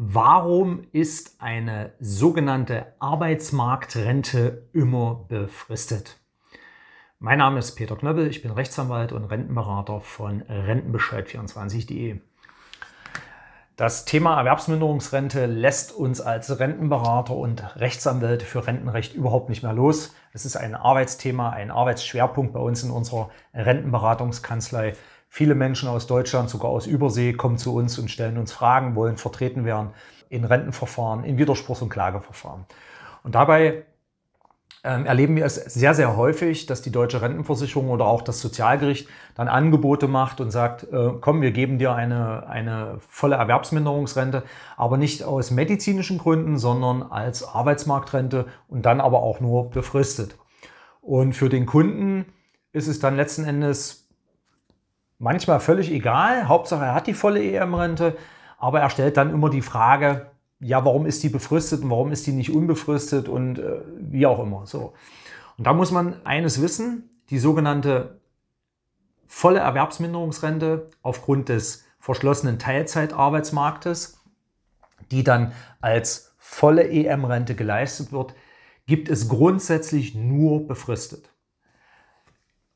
Warum ist eine sogenannte Arbeitsmarktrente immer befristet? Mein Name ist Peter Knöppel, ich bin Rechtsanwalt und Rentenberater von Rentenbescheid24.de. Das Thema Erwerbsminderungsrente lässt uns als Rentenberater und Rechtsanwälte für Rentenrecht überhaupt nicht mehr los. Es ist ein Arbeitsthema, ein Arbeitsschwerpunkt bei uns in unserer Rentenberatungskanzlei. Viele Menschen aus Deutschland, sogar aus Übersee, kommen zu uns und stellen uns Fragen, wollen vertreten werden in Rentenverfahren, in Widerspruchs- und Klageverfahren. Und dabei ähm, erleben wir es sehr, sehr häufig, dass die deutsche Rentenversicherung oder auch das Sozialgericht dann Angebote macht und sagt, äh, komm, wir geben dir eine, eine volle Erwerbsminderungsrente, aber nicht aus medizinischen Gründen, sondern als Arbeitsmarktrente und dann aber auch nur befristet. Und für den Kunden ist es dann letzten Endes manchmal völlig egal. Hauptsache, er hat die volle EM-Rente. Aber er stellt dann immer die Frage, ja, warum ist die befristet und warum ist die nicht unbefristet und äh, wie auch immer. So. Und da muss man eines wissen, die sogenannte volle Erwerbsminderungsrente aufgrund des verschlossenen Teilzeitarbeitsmarktes, die dann als volle EM-Rente geleistet wird, gibt es grundsätzlich nur befristet.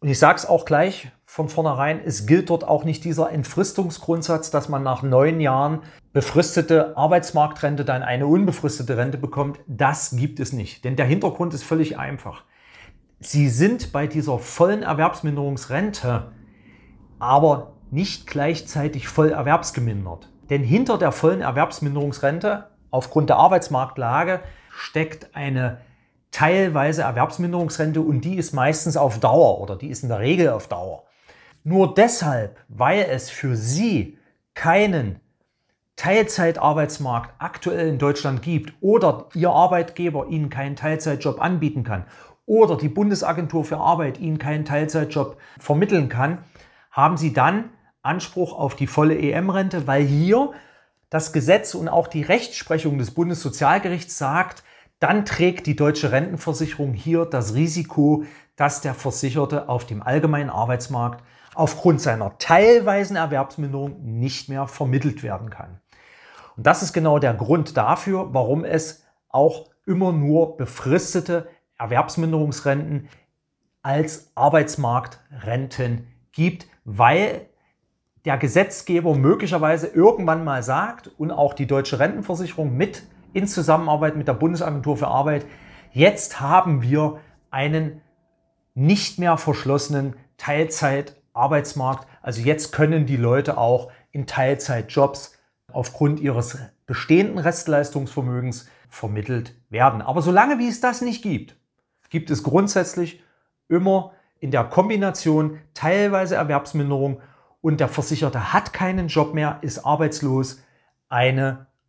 Und ich sage es auch gleich von vornherein, es gilt dort auch nicht dieser Entfristungsgrundsatz, dass man nach neun Jahren befristete Arbeitsmarktrente dann eine unbefristete Rente bekommt. Das gibt es nicht. Denn der Hintergrund ist völlig einfach. Sie sind bei dieser vollen Erwerbsminderungsrente aber nicht gleichzeitig voll erwerbsgemindert. Denn hinter der vollen Erwerbsminderungsrente aufgrund der Arbeitsmarktlage steckt eine teilweise Erwerbsminderungsrente und die ist meistens auf Dauer oder die ist in der Regel auf Dauer. Nur deshalb, weil es für sie keinen Teilzeitarbeitsmarkt aktuell in Deutschland gibt oder ihr Arbeitgeber ihnen keinen Teilzeitjob anbieten kann oder die Bundesagentur für Arbeit ihnen keinen Teilzeitjob vermitteln kann, haben sie dann Anspruch auf die volle EM-Rente, weil hier das Gesetz und auch die Rechtsprechung des Bundessozialgerichts sagt, dann trägt die deutsche Rentenversicherung hier das Risiko, dass der Versicherte auf dem allgemeinen Arbeitsmarkt aufgrund seiner teilweisen Erwerbsminderung nicht mehr vermittelt werden kann. Und das ist genau der Grund dafür, warum es auch immer nur befristete Erwerbsminderungsrenten als Arbeitsmarktrenten gibt, weil der Gesetzgeber möglicherweise irgendwann mal sagt und auch die deutsche Rentenversicherung mit in Zusammenarbeit mit der Bundesagentur für Arbeit. Jetzt haben wir einen nicht mehr verschlossenen Teilzeitarbeitsmarkt. Also jetzt können die Leute auch in Teilzeitjobs aufgrund ihres bestehenden Restleistungsvermögens vermittelt werden. Aber solange wie es das nicht gibt, gibt es grundsätzlich immer in der Kombination teilweise Erwerbsminderung und der Versicherte hat keinen Job mehr, ist arbeitslos, eine